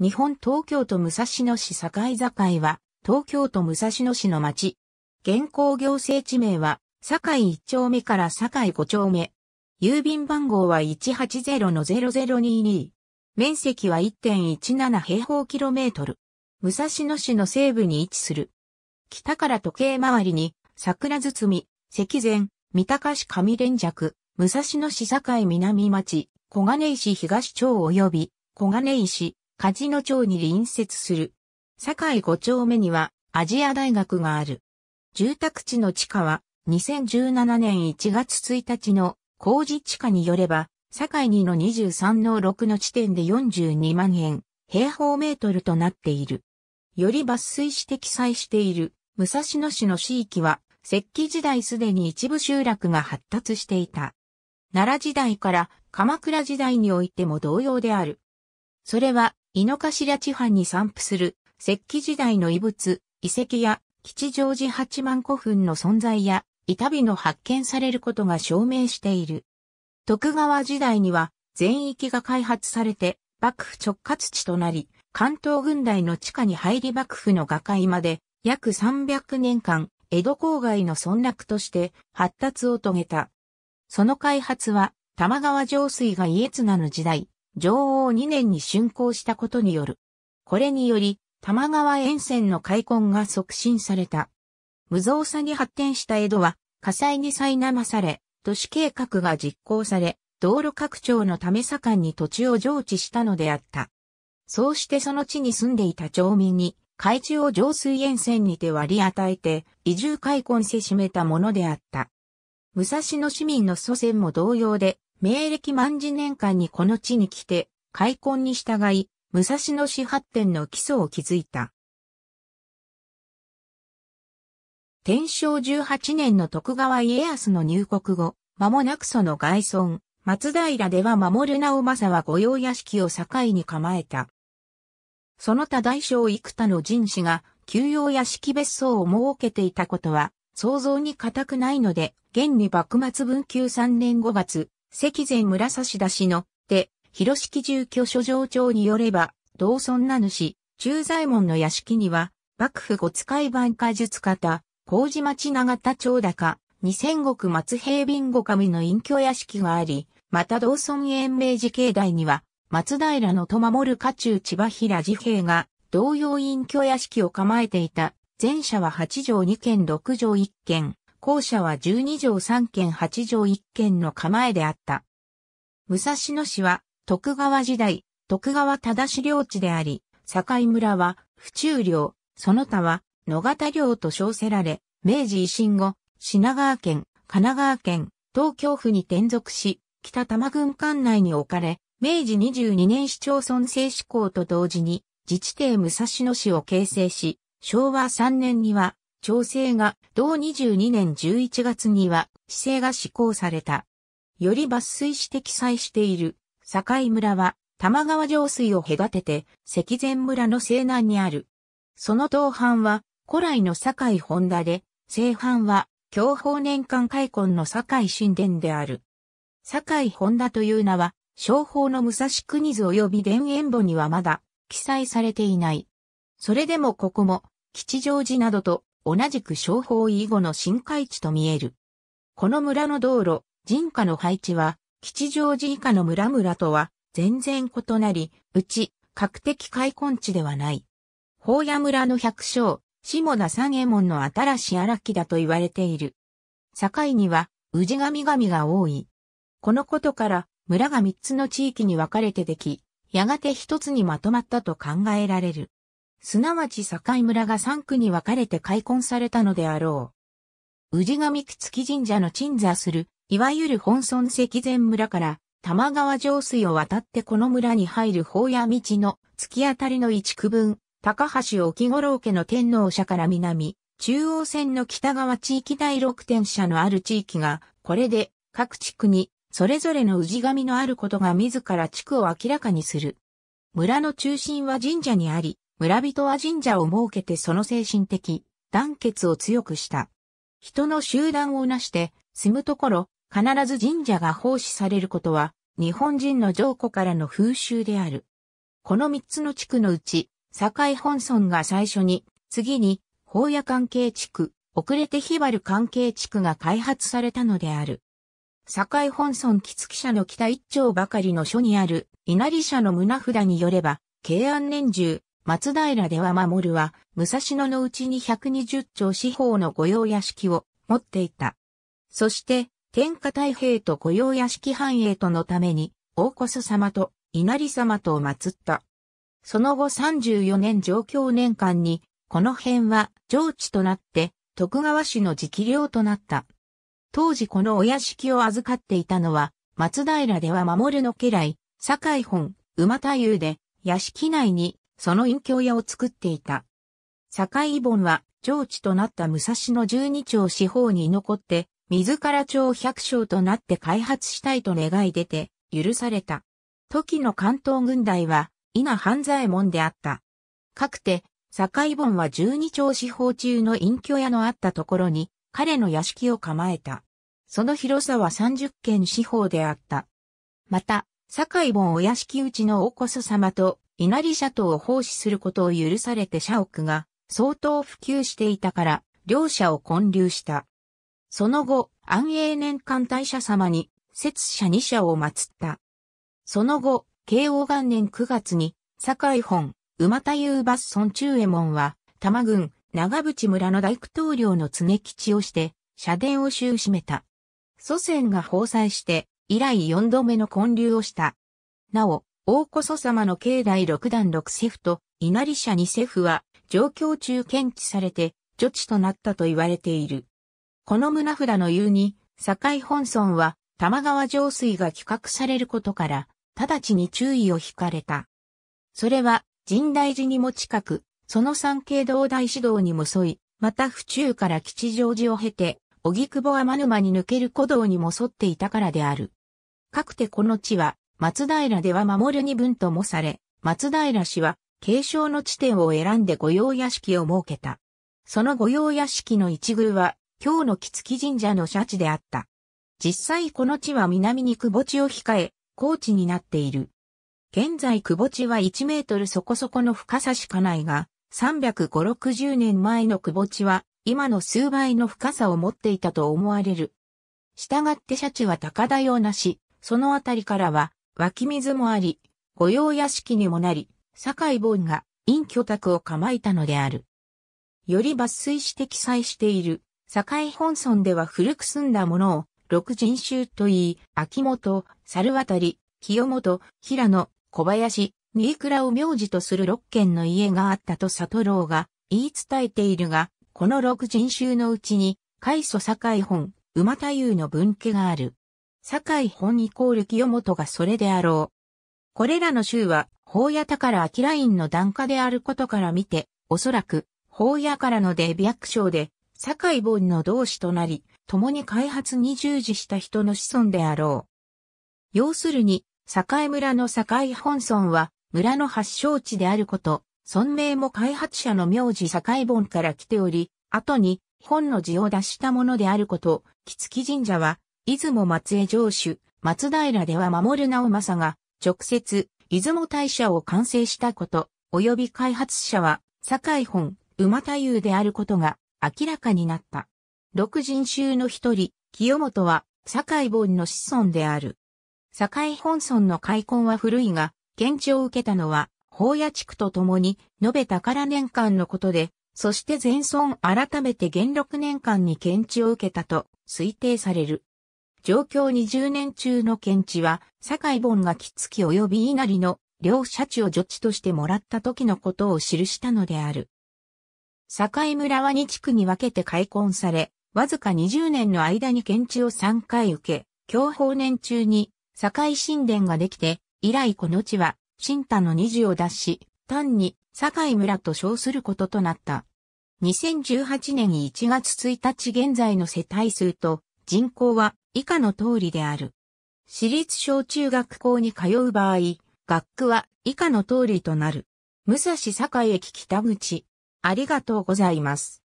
日本東京都武蔵野市境境は、東京都武蔵野市の町。現行行政地名は、境1丁目から境5丁目。郵便番号は180-0022。面積は1.17平方キロメートル。武蔵野市の西部に位置する。北から時計回りに、桜堤、石前、三鷹市上連尺、武蔵野市境南町、小金井市東町及び、小金井市、カジノ町に隣接する。堺五丁目には、アジア大学がある。住宅地の地下は、2017年1月1日の工事地下によれば、堺2の23の6の地点で42万円、平方メートルとなっている。より抜粋して記載している、武蔵野市の市域は、石器時代すでに一部集落が発達していた。奈良時代から鎌倉時代においても同様である。それは井の頭地藩に散布する石器時代の遺物、遺跡や吉祥寺八幡古墳の存在や、板火の発見されることが証明している。徳川時代には全域が開発されて幕府直轄地となり、関東軍隊の地下に入り幕府の瓦解まで約300年間、江戸郊外の村落として発達を遂げた。その開発は玉川上水が家綱の時代、女王2年に竣工したことによる。これにより、玉川沿線の開墾が促進された。無造作に発展した江戸は、火災に苛まされ、都市計画が実行され、道路拡張のため盛んに土地を上地したのであった。そうしてその地に住んでいた町民に、海中を浄水沿線にて割り与えて、移住開墾せしめたものであった。武蔵野市民の祖先も同様で、明暦万次年間にこの地に来て、開墾に従い、武蔵野市発展の基礎を築いた。天正18年の徳川家康の入国後、間もなくその外村、松平では守る直政は御用屋敷を境に構えた。その他大将幾多の人士が、休養屋敷別荘を設けていたことは、想像に難くないので、現に幕末文久3年5月、関前村差出しの、で、広式住居所上長によれば、同村名主、中在門の屋敷には、幕府五使い版家術方、麹町長田町高、二千石松平 b 五神の隠居屋敷があり、また同村延明寺境内には、松平の戸守る家中千葉平寺兵が、同様隠居屋敷を構えていた、前者は八条二軒六条一軒。校舎は12条3件8条1件の構えであった。武蔵野市は徳川時代、徳川忠領地であり、境村は府中領、その他は野方領と称せられ、明治維新後、品川県、神奈川県、東京府に転属し、北多摩郡管内に置かれ、明治22年市町村制施行と同時に、自治定武蔵野市を形成し、昭和3年には調整が同22年11月には市政が施行された。より抜粋して記載している境村は玉川上水を隔てて石前村の西南にある。その東半は古来の境本田で、西半は享保年間開墾の境神殿である。境本田という名は、商法の武蔵国図及び田園簿にはまだ記載されていない。それでもここも、吉祥寺などと同じく商法以後の深海地と見える。この村の道路、人家の配置は、吉祥寺以下の村々とは全然異なり、うち、格的開墾地ではない。法屋村の百姓、下田三右衛門の新し荒木だと言われている。境には、氏神々が多い。このことから、村が三つの地域に分かれてでき、やがて一つにまとまったと考えられる。すなわち境村が三区に分かれて開墾されたのであろう。氏神月神社の鎮座する、いわゆる本村石前村から、玉川上水を渡ってこの村に入る法や道の突き当たりの一区分、高橋沖五郎家の天皇社から南、中央線の北側地域第六点社のある地域が、これで各地区にそれぞれの氏神のあることが自ら地区を明らかにする。村の中心は神社にあり、村人は神社を設けてその精神的団結を強くした。人の集団をなして住むところ、必ず神社が奉仕されることは、日本人の上古からの風習である。この三つの地区のうち、境本村が最初に、次に、法屋関係地区、遅れて日原関係地区が開発されたのである。境本村木月社の北一丁ばかりの書にある、稲荷社の胸札によれば、慶安年中、松平では守は、武蔵野のうちに120丁四方の御用屋敷を持っていた。そして、天下太平と御用屋敷繁栄とのために、大こそ様と稲荷様とを祀った。その後34年上京年間に、この辺は上地となって、徳川氏の直領となった。当時このお屋敷を預かっていたのは、松平では守の家来、堺本、馬太夫で、屋敷内にその隠居屋を作っていた。坂井本は、上地となった武蔵野十二町四方に残って、自ら町百姓となって開発したいと願い出て、許された。時の関東軍隊は、稲半左衛門であった。かくて、坂井本は十二町四方中の隠居屋のあったところに、彼の屋敷を構えた。その広さは三十軒四方であった。また、坂井本お屋敷内のおこそ様と稲荷社とを奉仕することを許されて社屋が相当普及していたから、両者を混流した。その後、安永年間大社様に、摂社二社を祀った。その後、慶応元年9月に、堺本、馬田遊バス村中衛門は、玉郡、長渕村の大工頭領の常吉をして、社殿を収締めた。祖先が崩災して、以来4度目の混流をした。なお、大こそ様の境内六段六セフと稲荷社二セフは上京中検知されて女地となったと言われている。この胸札の言うに、堺本村は玉川上水が企画されることから、直ちに注意を引かれた。それは、神代寺にも近く、その三景堂大師導にも沿い、また府中から吉祥寺を経て、荻窪天沼に抜ける古道にも沿っていたからである。かくてこの地は、松平では守る二分ともされ、松平氏は継承の地点を選んで御用屋敷を設けた。その御用屋敷の一宮は、京の木月神社の社地であった。実際この地は南に窪地を控え、高地になっている。現在窪地は1メートルそこそこの深さしかないが、305、60年前の窪地は、今の数倍の深さを持っていたと思われる。したがって社地は高台をなし、そのあたりからは湧き水もあり、御用屋敷にもなり、堺本が隠居宅を構えたのである。より抜粋して記載している、堺本村では古く住んだものを、六人衆といい、秋元、猿渡、清本、平野、小林、新倉を名字とする六軒の家があったと悟郎が言い伝えているが、この六人衆のうちに、海祖堺本、馬太夫の分家がある。堺本イコール清本がそれであろう。これらの州は、法屋宝から秋ラインの段下であることから見て、おそらく、法屋からので白章で、堺本の同志となり、共に開発に従事した人の子孫であろう。要するに、堺村の堺本村は、村の発祥地であること、村名も開発者の名字堺本から来ており、後に、本の字を出したものであること、木月神社は、出雲松江城主、松平では守る直政が、直接、出雲大社を完成したこと、及び開発者は、堺本、馬太夫であることが、明らかになった。六人衆の一人、清本は、堺本の子孫である。堺本村の開墾は古いが、現地を受けたのは、宝屋地区とともに、延べ宝年間のことで、そして前村改めて元禄年間に検地を受けたと推定される。状況20年中の検地は、堺本が木き及び稲荷の両社地を女地としてもらった時のことを記したのである。堺村は2地区に分けて開墾され、わずか20年の間に検地を3回受け、享保年中に堺神殿ができて、以来この地は、新田の二次を脱し、単に堺村と称することとなった。2018年1月1日現在の世帯数と人口は以下の通りである。私立小中学校に通う場合、学区は以下の通りとなる。武蔵境駅北口。ありがとうございます。